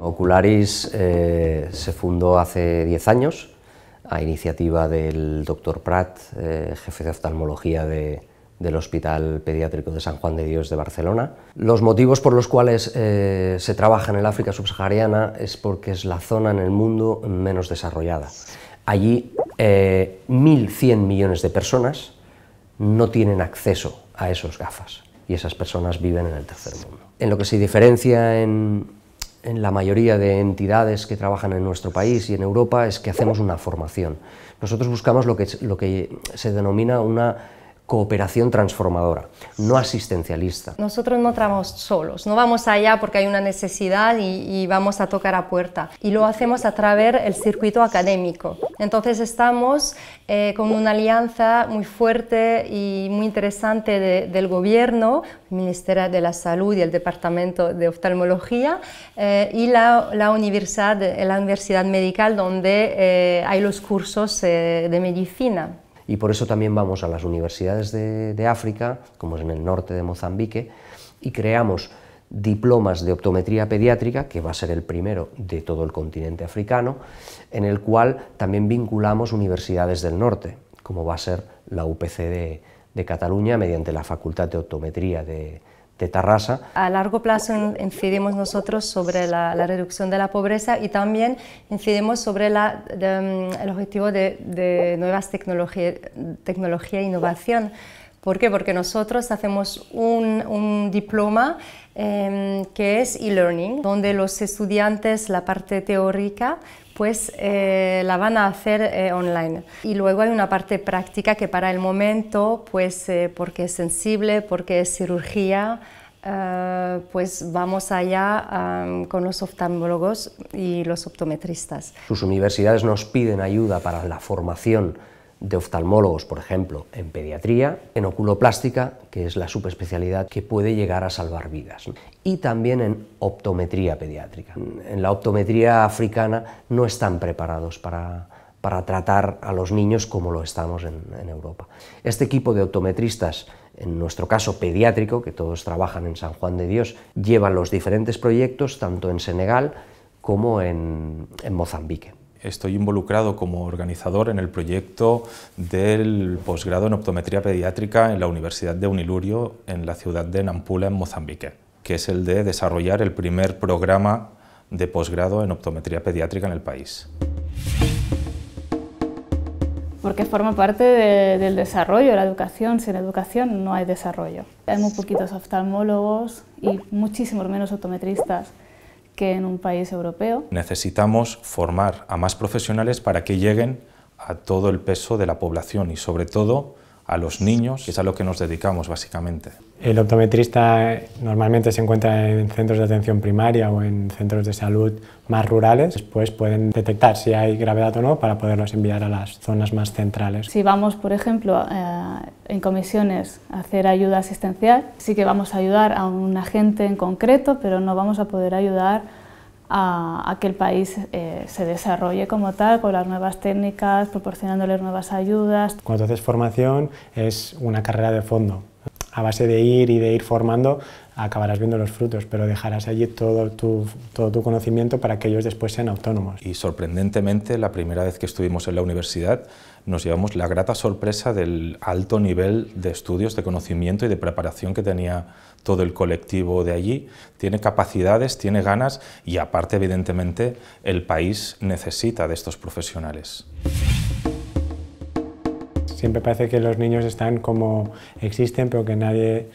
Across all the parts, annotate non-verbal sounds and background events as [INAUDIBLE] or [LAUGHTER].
Ocularis eh, se fundó hace 10 años a iniciativa del doctor Prat, eh, jefe de oftalmología del Hospital Pediátrico de San Juan de Dios de Barcelona. Los motivos por los cuales eh, se trabaja en el África subsahariana es porque es la zona en el mundo menos desarrollada. Allí 1.100 millones de personas no tienen acceso a esos gafas y esas personas viven en el tercer mundo. En lo que se diferencia en, en la mayoría de entidades que trabajan en nuestro país y en Europa es que hacemos una formación. Nosotros buscamos lo que, lo que se denomina una cooperación transformadora, no asistencialista. Nosotros no trabajamos solos, no vamos allá porque hay una necesidad y, vamos a tocar a puerta. Y lo hacemos a través del circuito académico. Entonces estamos eh, con una alianza muy fuerte y muy interesante del gobierno, el Ministerio de la Salud y el Departamento de Oftalmología eh, y la, universidad, la Universidad Medical donde eh, hay los cursos de medicina y por eso también vamos a las universidades de, África, como es en el norte de Mozambique, y creamos diplomas de optometría pediátrica, que va a ser el primero de todo el continente africano, en el cual también vinculamos universidades del norte, como va a ser la UPC de, de Cataluña mediante la Facultad de Optometría de, a largo plazo incidimos nosotros sobre la, reducción de la pobreza y también incidimos sobre mm, el objetivo de, nuevas tecnologías, tecnología e innovación. ¿Por qué? Porque nosotros hacemos un, diploma em, que es e-learning, donde los estudiantes la parte teórica pues eh, la van a hacer eh, online. Y luego hay una parte práctica que para el momento, pues eh, porque es sensible, porque es cirugía, pues vamos allá con los oftalmólogos y los optometristas. Sus universidades nos piden ayuda para la formación de oftalmólogos, por ejemplo, en pediatría, en oculoplástica, que es la subespecialidad que puede llegar a salvar vidas, y también en optometría pediátrica. En la optometría africana no están preparados para, tratar a los niños como lo estamos en, Europa. Este equipo de optometristas, en nuestro caso pediátrico, que todos trabajan en San Juan de Dios, lleva los diferentes proyectos tanto en Senegal como en Mozambique estoy involucrado como organizador en el proyecto del posgrado en optometría pediátrica en la Universidad de Unilurio, en la ciudad de Nampula, en Mozambique, que es el de desarrollar el primer programa de posgrado en optometría pediátrica en el país. Porque forma parte del desarrollo, la educación. Sin educación no hay desarrollo. Hay muy poquitos oftalmólogos y muchísimos menos optometristas que en un país europeo. Necesitamos formar a más profesionales para que lleguen a todo el peso de la población y sobre todo a los niños, que es a lo que nos dedicamos básicamente. El optometrista normalmente se encuentra en centros de atención primaria o en centros de salud más rurales. Después pueden detectar si hay gravedad o no para poderlos enviar a las zonas más centrales. Si vamos, por ejemplo, en comisiones a hacer ayuda asistencial, sí que vamos a ayudar a un agente en concreto, pero no vamos a poder ayudar a, que el país eh, se desarrolle como tal, con las nuevas técnicas, proporcionándoles nuevas ayudas. Cuando haces formación es una carrera de fondo. A base de ir y de ir formando acabarás viendo los frutos, pero dejarás allí todo tu, todo tu conocimiento para que ellos después sean autónomos. Y sorprendentemente, la primera vez que estuvimos en la universidad, nos llevamos la grata sorpresa del alto nivel de estudios, de conocimiento y de preparación que tenía todo el colectivo de allí. Tiene capacidades, tiene ganas y aparte, evidentemente, el país necesita de estos profesionales siempre parece que los niños están como existen, pero que nadie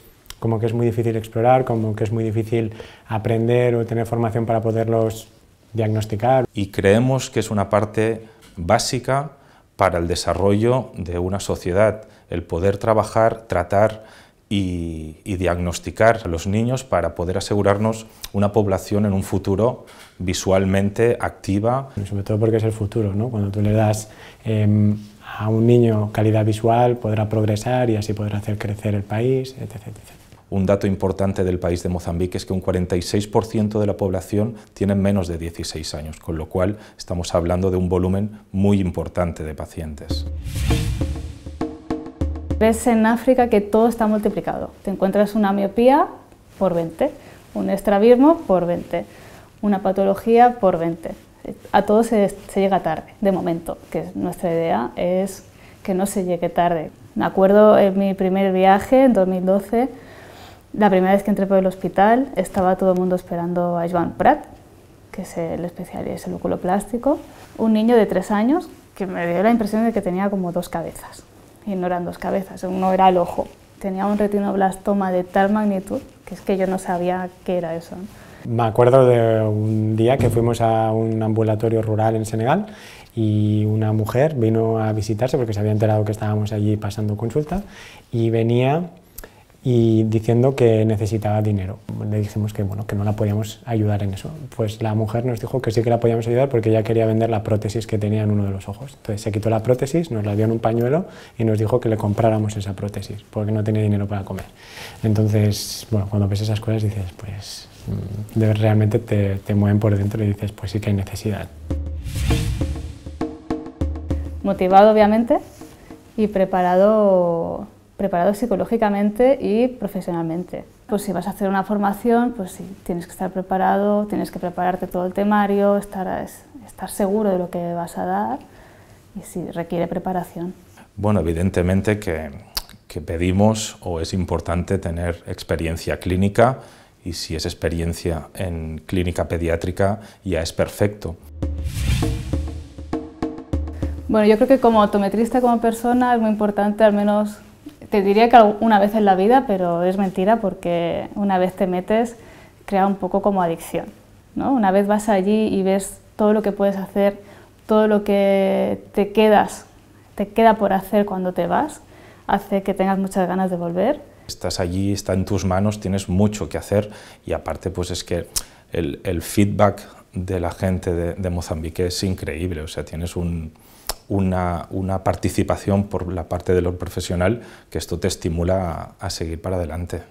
como que es muy difícil explorar, como que es muy difícil aprender o tener formación para poderlos diagnosticar. Y creemos que es una parte básica para el desarrollo de una sociedad, el poder trabajar, tratar y, diagnosticar a los niños para poder asegurarnos una población en un futuro visualmente activa. Sobre todo porque es el futuro, ¿no? cuando tú le das em, a un niño calidad visual podrá progresar y así podrá hacer crecer el país, etcétera. etc. Un dato importante del país de Mozambique es que un 46% de la población tiene menos de 16 años, con lo cual estamos hablando de un volumen muy importante de pacientes. Ves en África que todo está multiplicado. Te encuentras una miopía por 20, un estrabismo por 20, una patología por 20. A todo se, llega tarde, de momento, que nuestra idea es que no se llegue tarde. Me acuerdo en mi primer viaje, en 2012, la primera vez que entré por el hospital estaba todo el mundo esperando a Joan pratt que es el especialista en plástico. un niño de tres años que me dio la impresión de que tenía como dos cabezas. Y no eran dos cabezas, uno era el ojo. Tenía un retinoblastoma de tal magnitud que es que yo no sabía qué era eso. Me acuerdo de un día que fuimos a un ambulatorio rural en Senegal y una mujer vino a visitarse porque se había enterado que estábamos allí pasando consulta y venía y diciendo que necesitaba dinero. Le dijimos que, bueno, que no la podíamos ayudar en eso. Pues la mujer nos dijo que sí que la podíamos ayudar porque ella quería vender la prótesis que tenía en uno de los ojos. Entonces se quitó la prótesis, nos la dio en un pañuelo y nos dijo que le compráramos esa prótesis porque no tenía dinero para comer. Entonces, bueno, cuando ves esas cosas dices, pues mm, realmente te, te mueven por dentro y dices, pues sí que hay necesidad. Motivado, obviamente, y preparado preparado psicológicamente y profesionalmente. Pues si vas a hacer una formación, pues si tienes que estar preparado, tienes que prepararte todo el temario, estar, estar seguro de lo que vas a dar y si requiere preparación. Bueno, evidentemente que, pedimos o es importante tener experiencia clínica y si es experiencia en clínica pediátrica ya es perfecto. Bueno, yo creo que como optometrista, como persona, es muy importante al menos te diría que una vez en la vida, pero es mentira porque una vez te metes, crea un poco como adicción. ¿no? Una vez vas allí y ves todo lo que puedes hacer, todo lo que te quedas, te queda por hacer cuando te vas, hace que tengas muchas ganas de volver. Estás allí, está en tus manos, tienes mucho que hacer y aparte pues es que el, feedback de la gente de, de Mozambique es increíble, o sea, tienes un, una, una, participación por la parte de lo profesional que esto te estimula a, seguir para adelante.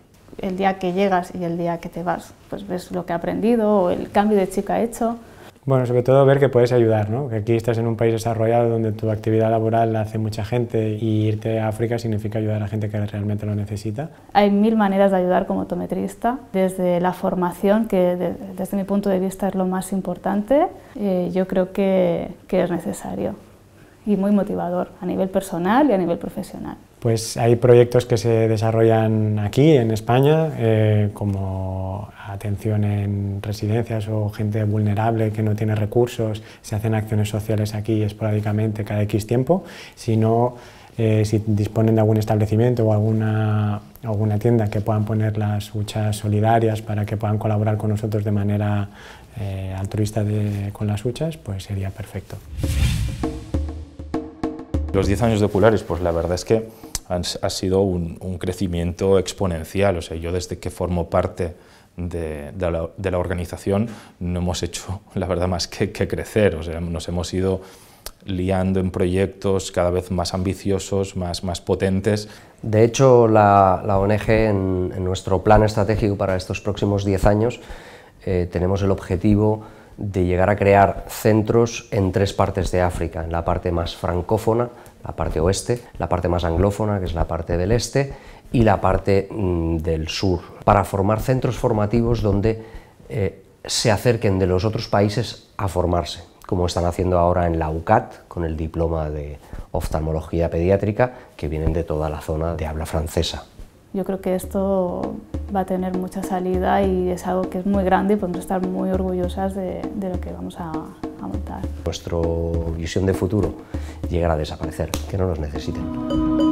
El día que llegas y el día que te vas, pues ves lo que ha aprendido o el cambio de chica hecho. Bueno, sobre todo ver que puedes ayudar, ¿no? Que aquí estás en un país desarrollado donde tu actividad laboral la hace mucha gente y irte a África significa ayudar a gente que realmente lo necesita. Hay mil maneras de ayudar como optometrista, desde la formación, que desde mi punto de vista es lo más importante, eh, yo creo que, que es necesario y muy motivador a nivel personal y a nivel profesional. Pues hay proyectos que se desarrollan aquí en España, eh, como atención en residencias o gente vulnerable que no tiene recursos, se hacen acciones sociales aquí esporádicamente cada X tiempo, si no, eh, si disponen de algún establecimiento o alguna, alguna tienda que puedan poner las huchas solidarias para que puedan colaborar con nosotros de manera eh, altruista con las huchas, pues sería perfecto. Los 10 años de oculares, pues la verdad es que ha sido un, crecimiento exponencial. O sea, yo desde que formo parte de, la, organización no hemos hecho, [LAUGHS] la verdad, más que, crecer. O sea, nos hemos ido liando en proyectos cada vez más ambiciosos, más, más potentes. De hecho, la, ONG en, nuestro plan estratégico para estos próximos 10 años eh, tenemos el objetivo de llegar a crear centros en tres partes de África, en la parte más francófona, la parte oeste, la parte más anglófona, que es la parte del este, y la parte mm, del sur, para formar centros formativos donde eh, se acerquen de los otros países a formarse, como están haciendo ahora en la UCAT, con el diploma de oftalmología pediátrica, que vienen de toda la zona de habla francesa. Yo creo que esto va a tener mucha salida y es algo que es muy grande y podemos estar muy orgullosas de, lo que vamos a, montar. Nuestra visión de futuro llegará a desaparecer, que no nos necesiten.